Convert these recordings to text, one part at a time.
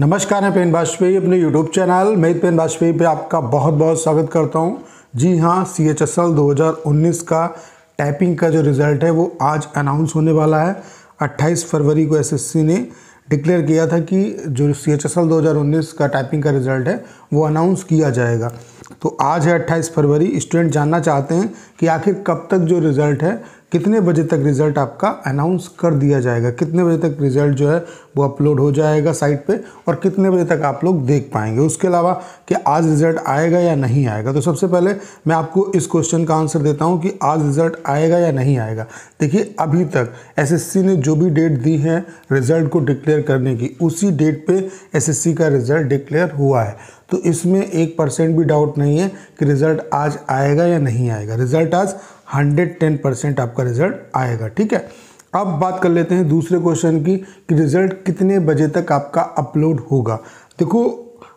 नमस्कार मैं पेन वाजपेयी अपने यूट्यूब चैनल मेद पेन वाजपेयी पे आपका बहुत बहुत स्वागत करता हूँ जी हाँ सी एच एस एल दो हज़ार उन्नीस का टाइपिंग का जो रिज़ल्ट है वो आज अनाउंस होने वाला है 28 फरवरी को एसएससी ने डिक्लेयर किया था कि जो सी एच एस एल दो हज़ार उन्नीस का टाइपिंग का रिज़ल्ट है वो अनाउंस किया जाएगा तो आज है अट्ठाईस फरवरी स्टूडेंट जानना चाहते हैं कि आखिर कब तक जो रिज़ल्ट है कितने बजे तक रिज़ल्ट आपका अनाउंस कर दिया जाएगा कितने बजे तक रिज़ल्ट जो है वो अपलोड हो जाएगा साइट पे और कितने बजे तक आप लोग देख पाएंगे उसके अलावा कि आज रिज़ल्ट आएगा या नहीं आएगा तो सबसे पहले मैं आपको इस क्वेश्चन का आंसर देता हूँ कि आज रिज़ल्ट आएगा या नहीं आएगा देखिए अभी तक एस ने जो भी डेट दी है रिज़ल्ट को डिक्लेयर करने की उसी डेट पर एस का रिज़ल्ट डिक्लेयर हुआ है तो इसमें एक परसेंट भी डाउट नहीं है कि रिज़ल्ट आज आएगा या नहीं आएगा रिज़ल्ट आज 110 परसेंट आपका रिजल्ट आएगा ठीक है अब बात कर लेते हैं दूसरे क्वेश्चन की कि रिजल्ट कितने बजे तक आपका अपलोड होगा देखो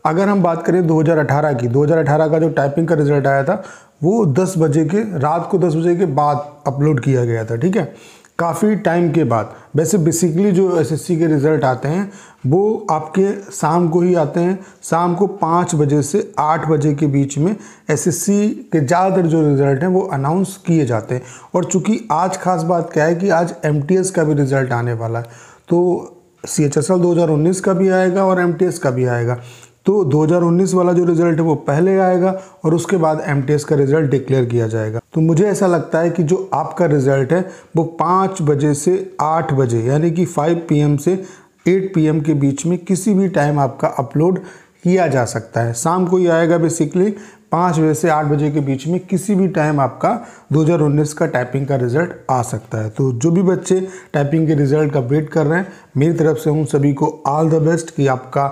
अगर हम बात करें 2018 की 2018 का जो टाइपिंग का रिजल्ट आया था वो 10 बजे के रात को 10 बजे के बाद अपलोड किया गया था ठीक है काफ़ी टाइम के बाद वैसे बेसिकली जो एसएससी के रिज़ल्ट आते हैं वो आपके शाम को ही आते हैं शाम को पाँच बजे से आठ बजे के बीच में एसएससी के ज़्यादातर जो रिज़ल्ट हैं वो अनाउंस किए जाते हैं और चूंकि आज खास बात क्या है कि आज एम का भी रिज़ल्ट आने वाला है तो सी एच एस एल दो हज़ार उन्नीस का भी आएगा और एम टी एस का भी आएगा तो 2019 वाला जो रिजल्ट है वो पहले आएगा और उसके बाद एम का रिजल्ट डिक्लेयर किया जाएगा तो मुझे ऐसा लगता है कि जो आपका रिजल्ट है वो पाँच बजे से आठ बजे यानी कि फाइव पी से एट पी के बीच में किसी भी टाइम आपका अपलोड किया जा सकता है शाम को ही आएगा बेसिकली पाँच बजे से आठ बजे के बीच में किसी भी टाइम आपका 2019 का टाइपिंग का रिजल्ट आ सकता है तो जो भी बच्चे टाइपिंग के रिजल्ट का वेट कर रहे हैं मेरी तरफ से उन सभी को ऑल द बेस्ट कि आपका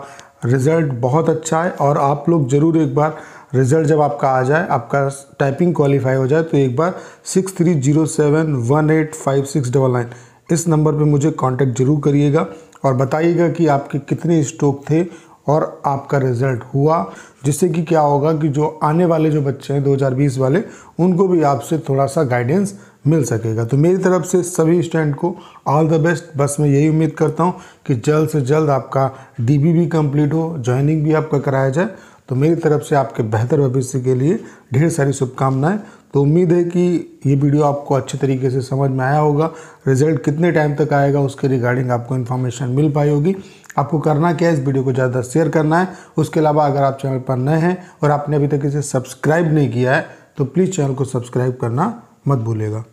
रिज़ल्ट बहुत अच्छा है और आप लोग ज़रूर एक बार रिज़ल्ट जब आपका आ जाए आपका टाइपिंग क्वालिफाई हो जाए तो एक बार six three zero seven one eight five six double nine इस नंबर पे मुझे कांटेक्ट जरूर करिएगा और बताइएगा कि आपके कितने स्ट्रोक थे और आपका रिज़ल्ट हुआ जिससे कि क्या होगा कि जो आने वाले जो बच्चे हैं 2020 वाले उनको भी आपसे थोड़ा सा गाइडेंस मिल सकेगा तो मेरी तरफ से सभी स्टूडेंट को ऑल द बेस्ट बस मैं यही उम्मीद करता हूँ कि जल्द से जल्द आपका डी भी कंप्लीट हो ज्वाइनिंग भी आपका कराया जाए तो मेरी तरफ से आपके बेहतर भविष्य के लिए ढेर सारी शुभकामनाएं तो उम्मीद है कि ये वीडियो आपको अच्छे तरीके से समझ में आया होगा रिजल्ट कितने टाइम तक आएगा उसके रिगार्डिंग आपको इन्फॉर्मेशन मिल पाई होगी आपको करना क्या है इस वीडियो को ज़्यादा शेयर करना है उसके अलावा अगर आप चैनल पर नए हैं और आपने अभी तक इसे सब्सक्राइब नहीं किया है तो प्लीज़ चैनल को सब्सक्राइब करना मत भूलेगा